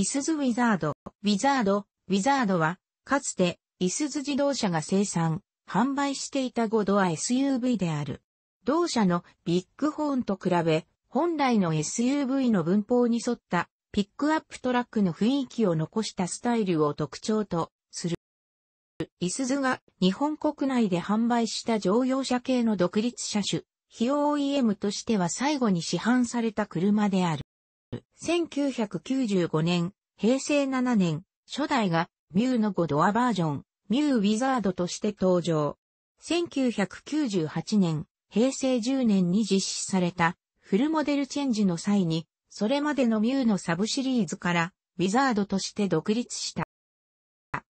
イスズウィザード。ウィザード、ウィザードは、かつて、イスズ自動車が生産、販売していた5ドア SUV である。同社のビッグホーンと比べ、本来の SUV の文法に沿ったピックアップトラックの雰囲気を残したスタイルを特徴とする。イスズが日本国内で販売した乗用車系の独立車種、非 OEM としては最後に市販された車である。1995年、平成7年、初代がミューの5ドアバージョン、ミューウィザードとして登場。1998年、平成10年に実施されたフルモデルチェンジの際に、それまでのミューのサブシリーズからウィザードとして独立した。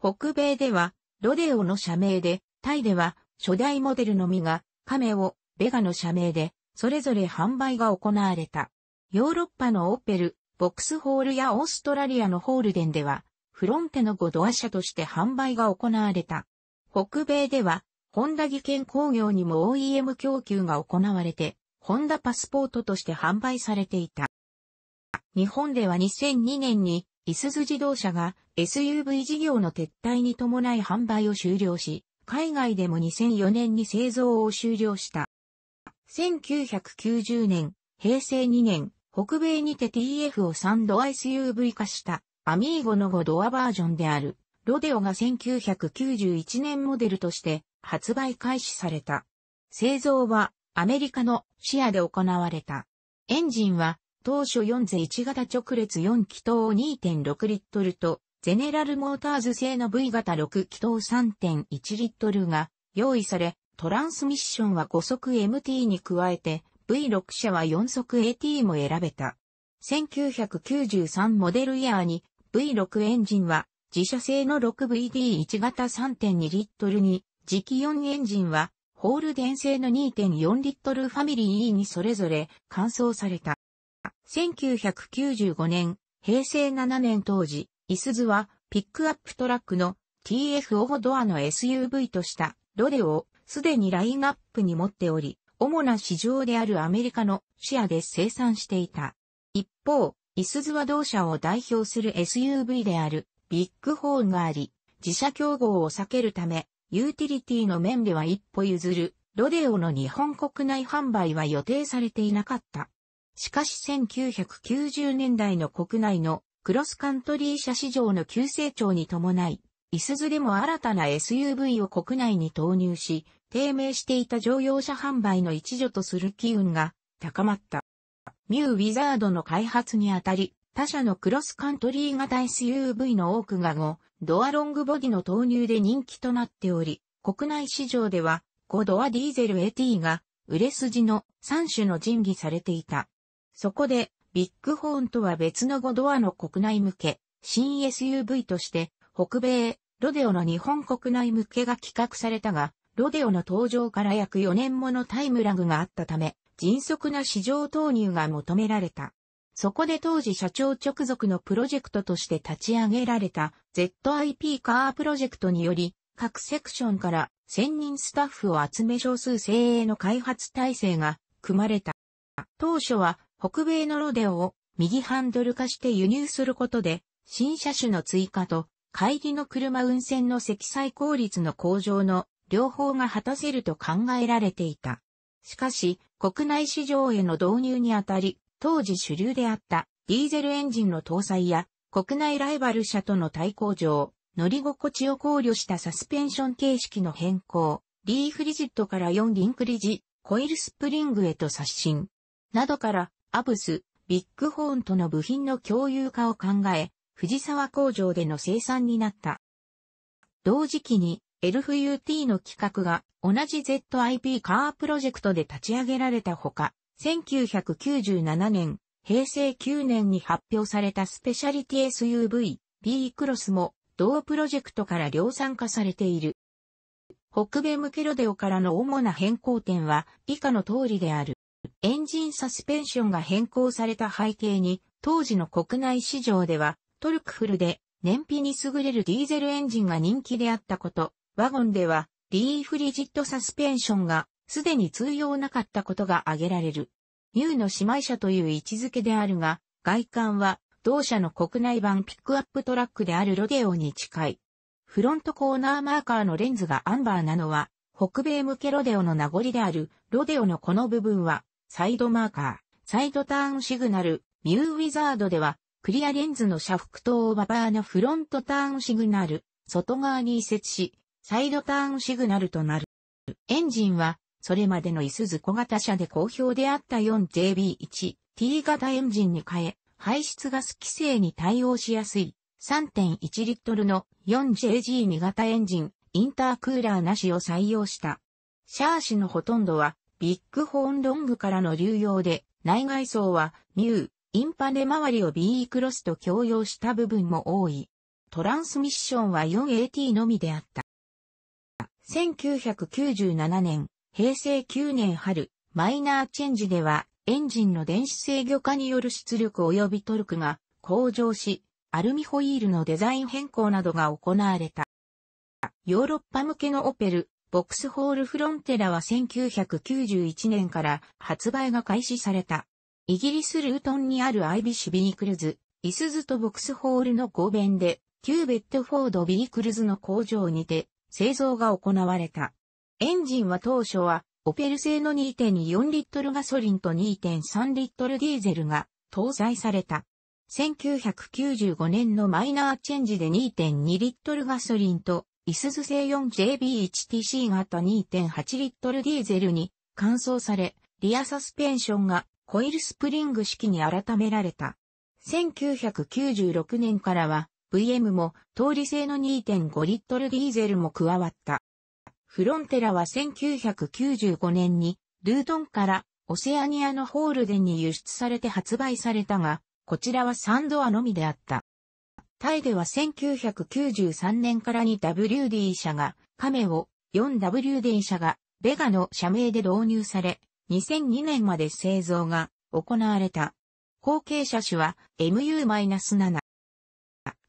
北米ではロデオの社名で、タイでは初代モデルのみがカメオ、ベガの社名で、それぞれ販売が行われた。ヨーロッパのオペル、ボックスホールやオーストラリアのホールデンでは、フロンテの5ドア車として販売が行われた。北米では、ホンダ技研工業にも OEM 供給が行われて、ホンダパスポートとして販売されていた。日本では2002年に、イスズ自動車が SUV 事業の撤退に伴い販売を終了し、海外でも2004年に製造を終了した。1990年、平成2年、北米にて TF をサンド SUV 化したアミーゴの5ドアバージョンであるロデオが1991年モデルとして発売開始された。製造はアメリカのシアで行われた。エンジンは当初4ゼ1型直列4気筒2.6リットルとゼネラルモーターズ製の V 型6気筒3.1リットルが用意され、トランスミッションは5速 MT に加えて V6 車は4速 AT も選べた。1993モデルイヤーに V6 エンジンは自社製の 6VD1 型3.2リットルに、磁気4エンジンはホール電製の2.4リットルファミリー E にそれぞれ換装された。1995年、平成7年当時、イスズはピックアップトラックの TF オドアの SUV としたロデをすでにラインアップに持っており、主な市場であるアメリカのシェアで生産していた。一方、イスズは同社を代表する SUV であるビッグホーンがあり、自社競合を避けるため、ユーティリティの面では一歩譲る、ロデオの日本国内販売は予定されていなかった。しかし1990年代の国内のクロスカントリー車市場の急成長に伴い、イスズでも新たな SUV を国内に投入し、低迷していた乗用車販売の一助とする機運が高まった。ミューウィザードの開発にあたり、他社のクロスカントリー型 SUV の多くが5、ドアロングボディの投入で人気となっており、国内市場では5ドアディーゼル AT が売れ筋の3種の人技されていた。そこで、ビッグホーンとは別の5ドアの国内向け、新 SUV として、北米、ロデオの日本国内向けが企画されたが、ロデオの登場から約4年ものタイムラグがあったため、迅速な市場投入が求められた。そこで当時社長直属のプロジェクトとして立ち上げられた ZIP カープロジェクトにより、各セクションから1000人スタッフを集め少数精鋭の開発体制が組まれた。当初は北米のロデオを右ハンドル化して輸入することで、新車種の追加と、帰りの車運転の積載効率の向上の両方が果たせると考えられていた。しかし、国内市場への導入にあたり、当時主流であったディーゼルエンジンの搭載や国内ライバル車との対抗上、乗り心地を考慮したサスペンション形式の変更、リーフリジットから4リンクリジ、コイルスプリングへと刷新、などから、アブス、ビッグホーンとの部品の共有化を考え、藤沢工場での生産になった。同時期に、エルフ u t の企画が同じ ZIP カープロジェクトで立ち上げられたほか、1997年、平成9年に発表されたスペシャリティ SUV、B クロスも同プロジェクトから量産化されている。北米向けロデオからの主な変更点は以下の通りである。エンジンサスペンションが変更された背景に、当時の国内市場ではトルクフルで燃費に優れるディーゼルエンジンが人気であったこと、ワゴンでは、リーフリジットサスペンションが、すでに通用なかったことが挙げられる。ミューの姉妹車という位置づけであるが、外観は、同社の国内版ピックアップトラックであるロデオに近い。フロントコーナーマーカーのレンズがアンバーなのは、北米向けロデオの名残である、ロデオのこの部分は、サイドマーカー、サイドターンシグナル、ミューウィザードでは、クリアレンズの車幅とオーバーのフロントターンシグナル、外側に移設し、サイドターンシグナルとなる。エンジンは、それまでのイスズ小型車で好評であった 4JB1T 型エンジンに変え、排出ガス規制に対応しやすい3.1リットルの 4JG2 型エンジン、インタークーラーなしを採用した。シャーシのほとんどはビッグホーンロングからの流用で、内外装はミュー、インパネ周りを BE クロスと共用した部分も多い。トランスミッションは 4AT のみであった。1997年、平成9年春、マイナーチェンジでは、エンジンの電子制御化による出力及びトルクが向上し、アルミホイールのデザイン変更などが行われた。ヨーロッパ向けのオペル、ボックスホールフロンテラは1991年から発売が開始された。イギリスルートンにあるアイビッシュビークルズ、イスズとボックスホールの合弁で、旧ベッドフォードビークルズの工場にて製造が行われた。エンジンは当初は、オペル製の2.4リットルガソリンと2.3リットルディーゼルが搭載された。1995年のマイナーチェンジで2.2リットルガソリンと、イスズ製 4JB1TC 型2.8リットルディーゼルに換装され、リアサスペンションがコイルスプリング式に改められた。1996年からは VM も通り製の2.5リットルディーゼルも加わった。フロンテラは1995年にルートンからオセアニアのホールデンに輸出されて発売されたが、こちらはサンドアのみであった。タイでは1993年からに WD 社が、カメを 4WD 社が、ベガの社名で導入され、2002年まで製造が行われた。後継車種は MU-7。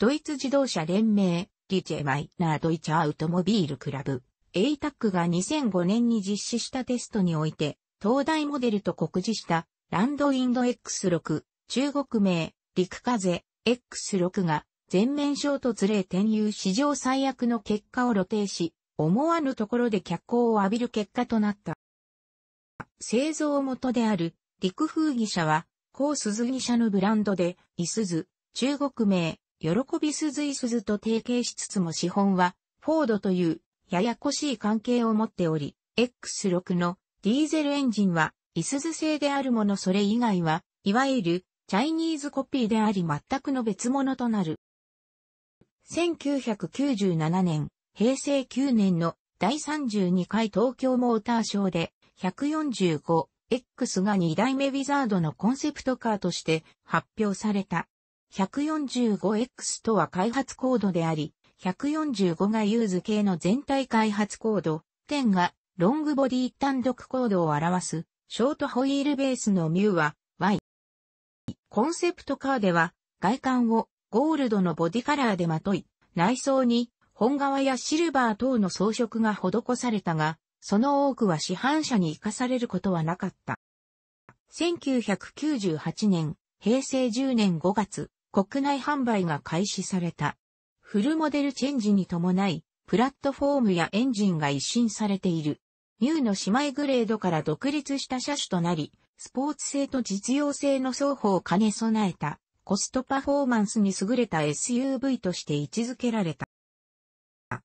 ドイツ自動車連盟、リチェマイナードイチーアウトモビールクラブ、エイタックが2005年に実施したテストにおいて、東大モデルと告示した、ランドウィンド X6、中国名、陸風、X6 が、全面衝突例転入史上最悪の結果を露呈し、思わぬところで脚光を浴びる結果となった。製造元である、陸風技社は、高鈴技社のブランドで、イスズ、中国名、喜び鈴井鈴と提携しつつも資本は、フォードという、ややこしい関係を持っており、X6 のディーゼルエンジンは、イスズ製であるものそれ以外は、いわゆる、チャイニーズコピーであり全くの別物となる。1997年、平成9年の第32回東京モーターショーで 145X が2代目ウィザードのコンセプトカーとして発表された。145X とは開発コードであり、145がユーズ系の全体開発コード、10がロングボディ単独コードを表す、ショートホイールベースのミューは Y。コンセプトカーでは外観をゴールドのボディカラーでまとい、内装に本革やシルバー等の装飾が施されたが、その多くは市販車に活かされることはなかった。1998年、平成10年5月、国内販売が開始された。フルモデルチェンジに伴い、プラットフォームやエンジンが一新されている。ミューの姉妹グレードから独立した車種となり、スポーツ性と実用性の双方を兼ね備えた、コストパフォーマンスに優れた SUV として位置づけられた。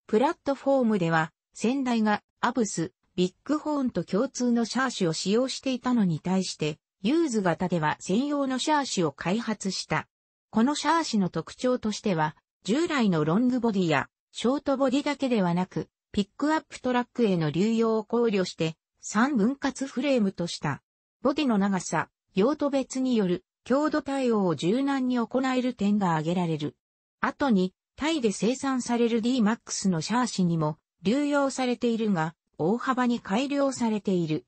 プラットフォームでは、先代がアブス、ビッグホーンと共通のシャーシを使用していたのに対して、ユーズ型では専用のシャーシを開発した。このシャーシの特徴としては、従来のロングボディやショートボディだけではなく、ピックアップトラックへの流用を考慮して、3分割フレームとした。ボディの長さ、用途別による強度対応を柔軟に行える点が挙げられる。後に、タイで生産される DMAX のシャーシにも流用されているが、大幅に改良されている。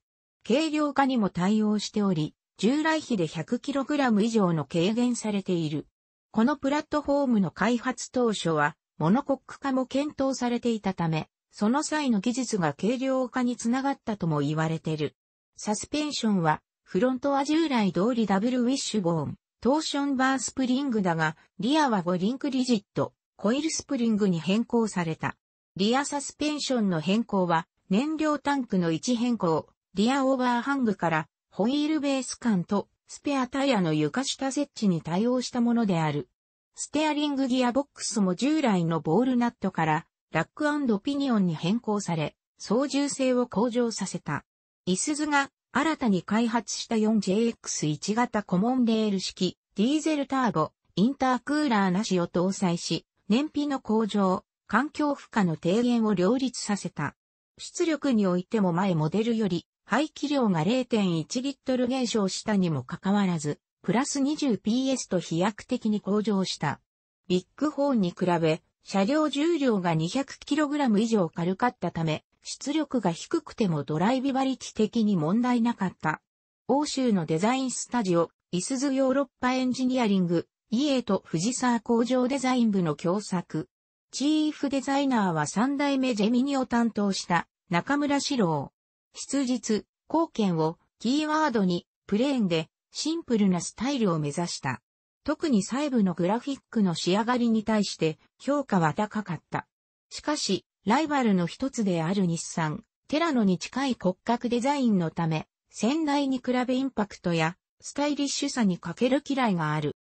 軽量化にも対応しており、従来比で 100kg 以上の軽減されている。このプラットフォームの開発当初は、モノコック化も検討されていたため、その際の技術が軽量化につながったとも言われてる。サスペンションは、フロントは従来通りダブルウィッシュボーン、トーションバースプリングだが、リアは5リンクリジット、コイルスプリングに変更された。リアサスペンションの変更は、燃料タンクの位置変更、リアオーバーハングから、ホイールベース間とスペアタイヤの床下設置に対応したものである。ステアリングギアボックスも従来のボールナットからラックピニオンに変更され、操縦性を向上させた。イスズが新たに開発した 4JX1 型コモンレール式ディーゼルターボインタークーラーなしを搭載し、燃費の向上、環境負荷の低減を両立させた。出力においても前モデルより排気量が0.1リットル減少したにもかかわらず、プラス 20PS と飛躍的に向上した。ビッグホーンに比べ、車両重量が 200kg 以上軽かったため、出力が低くてもドライビバリティ的に問題なかった。欧州のデザインスタジオ、イスズヨーロッパエンジニアリング、イエーと藤沢工場デザイン部の共作。チーフデザイナーは三代目ジェミニを担当した中村史郎。質実、貢献をキーワードにプレーンでシンプルなスタイルを目指した。特に細部のグラフィックの仕上がりに対して評価は高かった。しかし、ライバルの一つである日産、テラノに近い骨格デザインのため、先代に比べインパクトやスタイリッシュさに欠ける嫌いがある。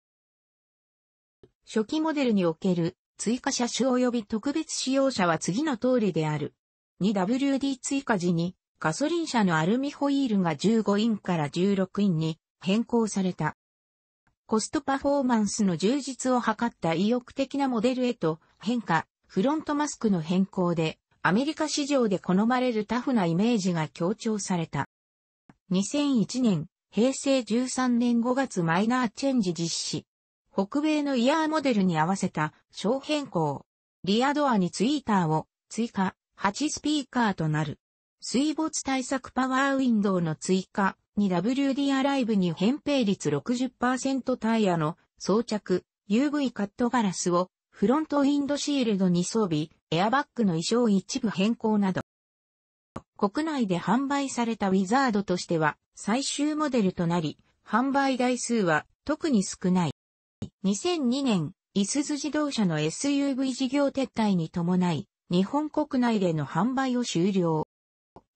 初期モデルにおける追加車種及び特別使用者は次の通りである。2WD 追加時にガソリン車のアルミホイールが15インから16インに変更された。コストパフォーマンスの充実を図った意欲的なモデルへと変化、フロントマスクの変更でアメリカ市場で好まれるタフなイメージが強調された。2001年、平成13年5月マイナーチェンジ実施。北米のイヤーモデルに合わせた小変更。リアドアにツイーターを追加、8スピーカーとなる。水没対策パワーウィンドウの追加に WD アライブに扁平率60%タイヤの装着、UV カットガラスをフロントウィンドシールドに装備、エアバッグの衣装一部変更など。国内で販売されたウィザードとしては最終モデルとなり、販売台数は特に少ない。2002年、いすズ自動車の SUV 事業撤退に伴い、日本国内での販売を終了。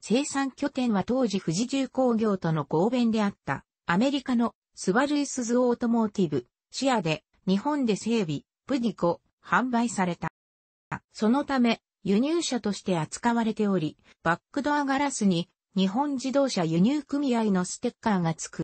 生産拠点は当時富士重工業との合弁であった、アメリカのスバルイスズオートモーティブ、シアで日本で整備、プディコ、販売された。そのため、輸入車として扱われており、バックドアガラスに日本自動車輸入組合のステッカーが付く。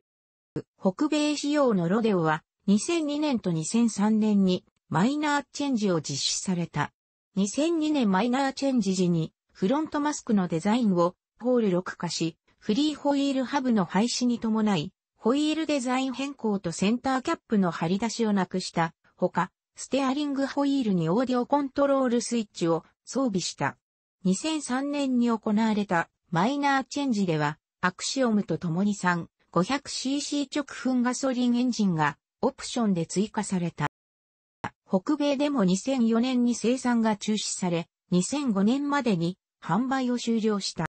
北米仕様のロデオは2002年と2003年にマイナーチェンジを実施された。2002年マイナーチェンジ時にフロントマスクのデザインをホール6化し、フリーホイールハブの廃止に伴い、ホイールデザイン変更とセンターキャップの張り出しをなくした、ほか、ステアリングホイールにオーディオコントロールスイッチを装備した。2003年に行われたマイナーチェンジでは、アクシオムと共に 3500cc 直噴ガソリンエンジンがオプションで追加された。北米でも2004年に生産が中止され、2005年までに販売を終了した。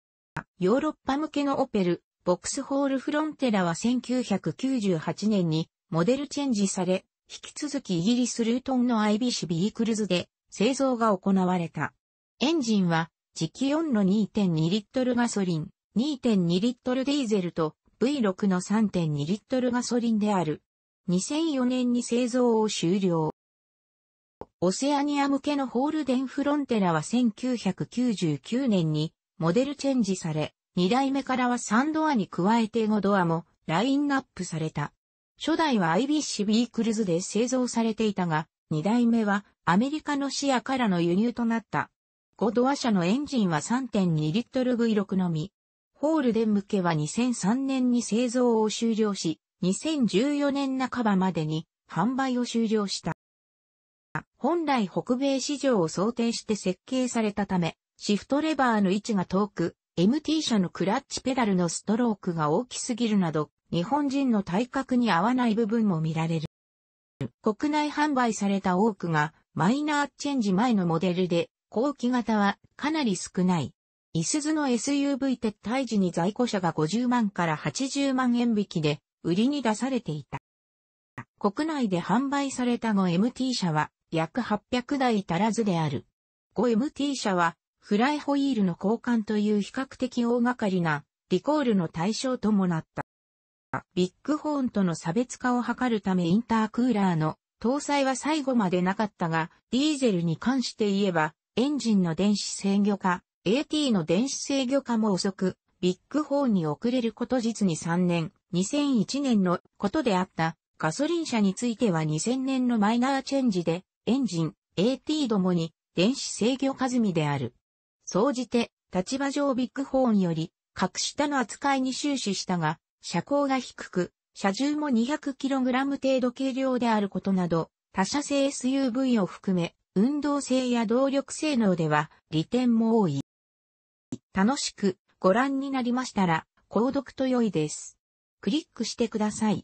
ヨーロッパ向けのオペル、ボックスホールフロンテラは1998年にモデルチェンジされ、引き続きイギリスルートンの IBC ビークルズで製造が行われた。エンジンは磁気4の2.2リットルガソリン、2.2リットルディーゼルと V6 の3.2リットルガソリンである。2004年に製造を終了。オセアニア向けのホールデンフロンテラは1999年にモデルチェンジされ、2代目からは3ドアに加えて5ドアもラインナップされた。初代はアイビッシュビークルズで製造されていたが、2代目はアメリカのシアからの輸入となった。5ドア車のエンジンは3.2リットル V6 のみ。ホールデン向けは2003年に製造を終了し、2014年半ばまでに販売を終了した。本来北米市場を想定して設計されたため、シフトレバーの位置が遠く、MT 車のクラッチペダルのストロークが大きすぎるなど、日本人の体格に合わない部分も見られる。国内販売された多くがマイナーチェンジ前のモデルで、後期型はかなり少ない。イスズの SUV 撤退時に在庫車が50万から80万円引きで売りに出されていた。国内で販売された 5MT 車は約800台足らずである。5MT 車はフライホイールの交換という比較的大掛かりなリコールの対象ともなった。ビッグホーンとの差別化を図るためインタークーラーの搭載は最後までなかったが、ディーゼルに関して言えば、エンジンの電子制御化、AT の電子制御化も遅く、ビッグホーンに遅れること実に3年、2001年のことであった、ガソリン車については2000年のマイナーチェンジで、エンジン、AT どもに電子制御化済みである。総じて、立場上ビッグホーンより、格下の扱いに終始したが、車高が低く、車重も 200kg 程度軽量であることなど、他社製 SUV を含め、運動性や動力性能では、利点も多い。楽しくご覧になりましたら、購読と良いです。クリックしてください。